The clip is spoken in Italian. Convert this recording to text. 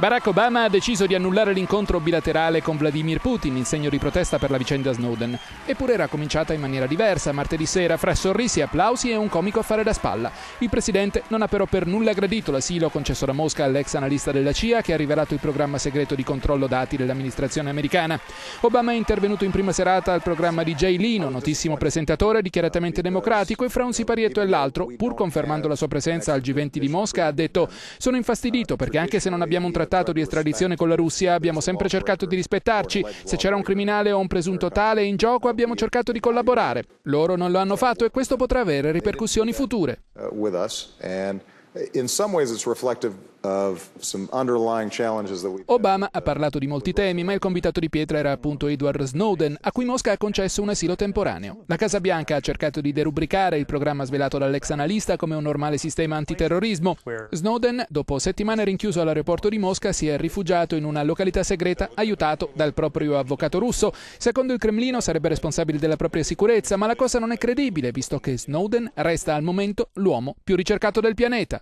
Barack Obama ha deciso di annullare l'incontro bilaterale con Vladimir Putin in segno di protesta per la vicenda Snowden, eppure era cominciata in maniera diversa martedì sera fra sorrisi, applausi e un comico a fare da spalla. Il presidente non ha però per nulla gradito l'asilo concesso da Mosca all'ex analista della CIA che ha rivelato il programma segreto di controllo dati dell'amministrazione americana. Obama è intervenuto in prima serata al programma di Jay Lino, notissimo presentatore dichiaratamente democratico e fra un siparietto e l'altro, pur confermando la sua presenza al G20 di Mosca, ha detto "Sono infastidito perché anche se non abbiamo un trattato trattato di estradizione con la Russia abbiamo sempre cercato di rispettarci. Se c'era un criminale o un presunto tale in gioco abbiamo cercato di collaborare. Loro non lo hanno fatto e questo potrà avere ripercussioni future. Uh, Obama ha parlato di molti temi, ma il convitato di pietra era appunto Edward Snowden, a cui Mosca ha concesso un asilo temporaneo. La Casa Bianca ha cercato di derubricare il programma svelato dall'ex analista come un normale sistema antiterrorismo. Snowden, dopo settimane rinchiuso all'aeroporto di Mosca, si è rifugiato in una località segreta aiutato dal proprio avvocato russo. Secondo il Cremlino sarebbe responsabile della propria sicurezza, ma la cosa non è credibile, visto che Snowden resta al momento l'uomo più ricercato del pianeta.